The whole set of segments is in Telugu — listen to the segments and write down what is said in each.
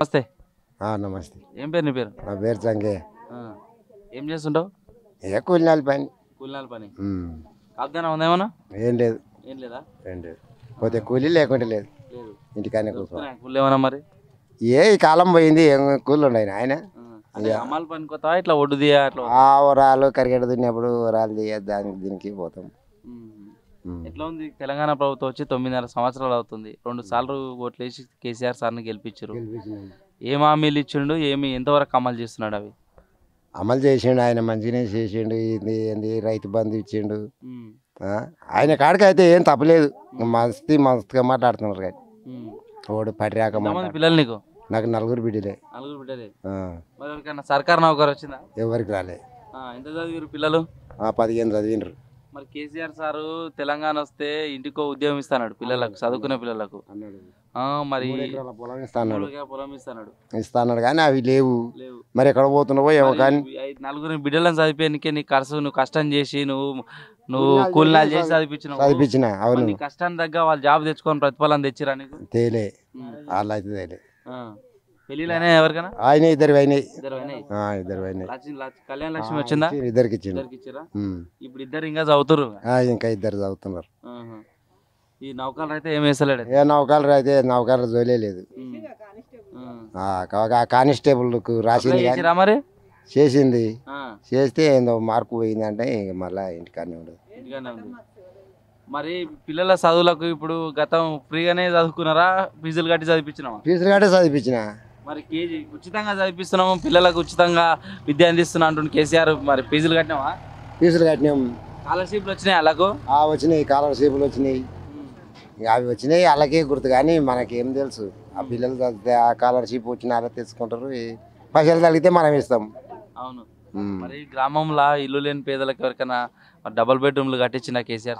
నమస్తే నమస్తే ఏం పేరు నీ పేరు నా పేరు చంగే ఏం చేస్తుంటావు ఏ కూలినాలి పని కూలినాలి పని కాదు ఉందా ఏమన్నా ఏం లేదు ఏం లేదా ఏం లేదు పోతే కూలీ లేకుంటే లేదు ఇంటికానే కూర్చో కూలి ఏమన్నా మరి ఏ కాలం పోయింది ఏం కూలీలు ఆయన ఆయన పని పనికొత్తా ఇట్లా ఒడ్డు తీయ ఆ ఓరాలు కరిగడ దున్నప్పుడు ఓరాలు తీయ దానికి దీనికి పోతాం ఎట్లా ఉంది తెలంగాణ ప్రభుత్వం వచ్చి తొమ్మిదిన్నర సంవత్సరాలు అవుతుంది రెండు సార్లు ఓట్లు వేసి కేసీఆర్ సార్ని గెలిపించారు ఏం హామీలు ఇచ్చిండు ఏమి ఎంతవరకు అమలు చేస్తున్నాడు అవి అమలు చేసిండు ఆయన మంచిగానే చేసిండు ఏంది ఏంది రైతు బంధు ఇచ్చిండు ఆయన కాడికి అయితే ఏం తప్పలేదు మస్తీ మస్తుగా మాట్లాడుతున్నారు కానీ ఓడు పడిరాక పిల్లలు నీకు నాకు నలుగురు బిడ్డలే నలుగురు బిడ్డలే సర్కార్ నౌకర్ వచ్చిందా ఎవరికి రాలే ఎంత చదివారు పిల్లలు పదిహేను చదివినారు మరి కేసీఆర్ సారు తెలంగాణ వస్తే ఇంటికో ఉద్యోగం ఇస్తాడు పిల్లలకు చదువుకునే పిల్లలకు మరి పొలం ఇస్తాడు పొలం ఇస్తాడు కానీ అవి లేవు మరి ఎక్కడ పోతున్నావో ఏమో కానీ నలుగురు బిడ్డలను చదివేందుకే నీ ఖర్చు నువ్వు కష్టం చేసి నువ్వు నువ్వు కూలినాలు చేసి చదివించిన చదివించిన అవును కష్టాన్ని తగ్గ వాళ్ళు జాబ్ తెచ్చుకొని ప్రతిఫలం తెచ్చిరా నీకు తేలే వాళ్ళు అయితే తేలే పెళ్లిలు అయినా ఎవరికైనా ఆయన ఇద్దరు ఇద్దరు కళ్యాణ లక్ష్మి వచ్చిందా ఇద్దరికి ఇప్పుడు ఇద్దరు ఇంకా చదువుతారు ఆ, ఇంకా ఇద్దరు చదువుతున్నారు ఈ నౌకాలు అయితే ఏం వేసలేడు ఏ నౌకాలు అయితే నౌకర్లు జోలే లేదు ఆ, కాగా- ఆ కానిస్టేబుల్కు రాసింది మరి చేసింది చేస్తే ఏందో మార్కు పోయిందంటే ఇంక మళ్ళా ఇంటికాడనే ఉండదు మరి పిల్లల చదువులకు ఇప్పుడు గతం ఫ్రీగానే చదువుకున్నారా ఫీజులు కట్టి చదివించినావా ఫీజులు కట్టే చదివించిన మరి కేజీ ఉచితంగా చదివిస్తున్నాము పిల్లలకు ఉచితంగా విద్య అందిస్తున్నాం అంటుండు కేసీఆర్ మరి ఫీజులు కట్టినావా ఫీజులు కట్టినాం స్కాలర్షిప్లు వచ్చినాయి అలాగ వచ్చినాయి స్కాలర్షిప్లు వచ్చినాయి అవి వచ్చినాయి అలాగే గుర్తు కానీ మనకేం తెలుసు ఆ పిల్లలు స్కాలర్షిప్ వచ్చిన అలా తెచ్చుకుంటారు పైసలు తగ్గితే మనం ఇస్తాం అవును మరి గ్రామంలో ఇల్లు లేని పేదలకు ఎవరికైనా డబల్ బెడ్రూమ్లు కట్టించిన కేసీఆర్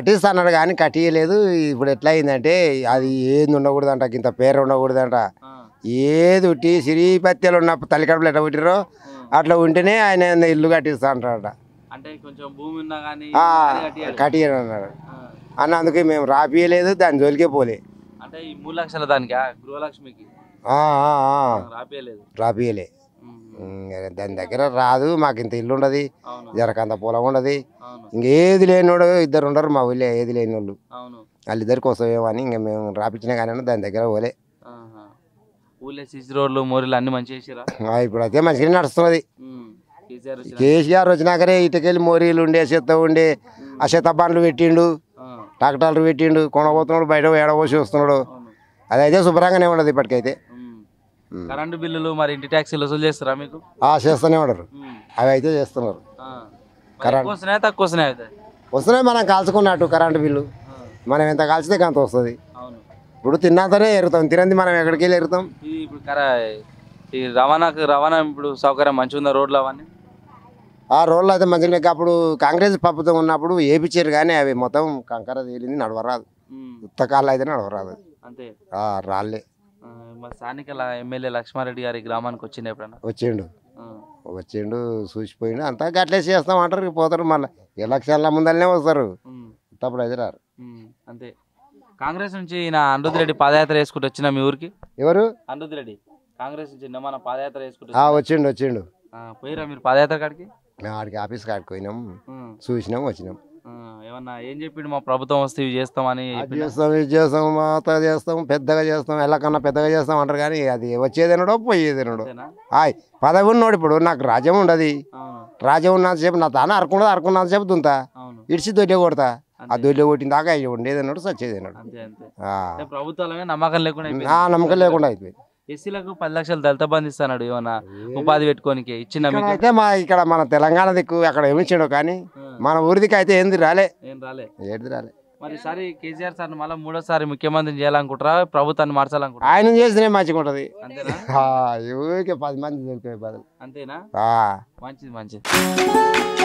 అది అన్నాడు కానీ కట్టియలేదు ఇప్పుడు ఎట్లా అయిందంటే అది ఏంది ఉండకూడదంట ఇంత పేరు ఉండకూడదంట ఉట్టి సిరిపత్యాలు ఉన్న తల్లికడపలు ఎట్లా పుట్టిరో అట్లా ఉంటేనే ఆయన ఇల్లు కట్టిస్తా అంటారట అంటే అన్నారు అన్న అందుకే మేము రాపియలేదు దాని జోలికే పోలే రాపియలే దాని దగ్గర రాదు మాకు ఇంత ఇల్లు ఉండదు జరకంత పొలం ఉండదు ఇంకేది లేనివాడు ఇద్దరు ఉండరు మా ఊళ్ళో ఏది లేని వాళ్ళు వాళ్ళిద్దరు కోసం అని ఇంకా మేము రాపించినా కానీ దాని దగ్గర పోలే రోడ్లు మోరీలు అన్ని మంచి ఇప్పుడు అదే మంచిగా నడుస్తున్నది కేసీఆర్ వచ్చినాకనే ఇటుకెళ్ళి మోరీలు ఉండే చెత్త ఉండే ఆ చెత్త బండ్లు పెట్టిండు టాక్టర్లు ట్రాక్టర్లు పెట్టిండు కొనబోతున్నాడు బయట ఏడబోసి వస్తున్నాడు అది అదైతే శుభ్రంగానే ఉండదు ఇప్పటికైతే కరెంటు బిల్లులు మరి ఇంటి ట్యాక్సీలు వసూలు చేస్తారా మీకు ఆ చేస్తూనే ఉండరు అవి అయితే చేస్తున్నారు కరెంటు కరెంట్. తక్కువ వస్తున్నాయి అయితే వస్తున్నాయి మనం కాల్చుకున్నట్టు కరెంటు బిల్లు మనం ఎంత కాల్చితే అంత వస్తుంది ఇప్పుడు తిన్నాతోనే ఎరుగుతాం తినంది మనం ఎక్కడికి వెళ్ళి ఎరుగుతాం ఇప్పుడు ఈ రవాణాకు రవాణా ఇప్పుడు సౌకర్యం మంచిగా ఉందా రోడ్లు అవన్నీ ఆ రోడ్లు అయితే మంచిగా అప్పుడు కాంగ్రెస్ ప్రభుత్వం ఉన్నప్పుడు ఏపించారు కానీ అవి మొత్తం కంకర తేలింది నడవరాదు ఉత్తకాలు అయితే నడవరాదు అంతే రాలే రాళ్ళే ఆ, స్థానిక ఎమ్మెల్యే లక్ష్మారెడ్డి గారి గ్రామానికి వచ్చింది ఎప్పుడన్నా వచ్చిండు వచ్చిండు చూసిపోయిండు అంతా గట్లే చేస్తాం అంటారు పోతారు మళ్ళీ ఎలక్షన్ల ముందరనే వస్తారు ఉమ్, అయితే రారు అంతే కాంగ్రెస్ నుంచి ఈయన అనిరుద్ధ్ రెడ్డి పాదయాత్ర వేసుకుంటూ వచ్చిన మీ ఊరికి ఎవరు అనిరుద్ధ్ రెడ్డి కాంగ్రెస్ నుంచి మన పాదయాత్ర వేసుకుంటా వచ్చిండు వచ్చిండు పోయిరా మీరు పాదయాత్ర కాడికి మేము ఆడికి ఆఫీస్ కాడికి పోయినాం చూసినాం వచ్చినాం ఏమన్నా ఏం చెప్పిండు మా ప్రభుత్వం వస్తే ఇవి చేస్తామని చేస్తాం ఇది చేస్తాం మాత చేస్తాం పెద్దగా చేస్తాం ఎలాకన్నా పెద్దగా చేస్తాం అంటారు కానీ అది వచ్చేదినడో పోయేదినడు హాయ్ పదవి ఉన్నాడు ఇప్పుడు నాకు రాజ్యం ఉండదు రాజ్యం ఉన్నంతసేపు నా తాను అరకుండా అరకున్నంతసేపు దుంతా ఇడిచి దొడ్డే కొడతా ఆ దొల్లి కొట్టిన దాకా అవి ఉండేది అన్నాడు సచ్చేది అన్నాడు నమ్మకం లేకుండా నమ్మకం లేకుండా అయిపోయింది ఎస్సీలకు పది లక్షలు దళిత బంధిస్తున్నాడు ఏమన్నా ఉపాధి పెట్టుకోనికి ఇచ్చిన అయితే మా ఇక్కడ మన తెలంగాణ దిక్కు అక్కడ ఏమిచ్చాడు కానీ మన ఊరిదికి అయితే ఏంది రాలే ఏం ఏది రాలే మరి సారి కేసీఆర్ సార్ మళ్ళీ మూడోసారి ముఖ్యమంత్రిని చేయాలనుకుంటారా ప్రభుత్వాన్ని మార్చాలనుకుంటారా ఆయన చేసిన మంచిగా ఉంటది ఊరికే పది మంది బదులు అంతేనా మంచిది మంచిది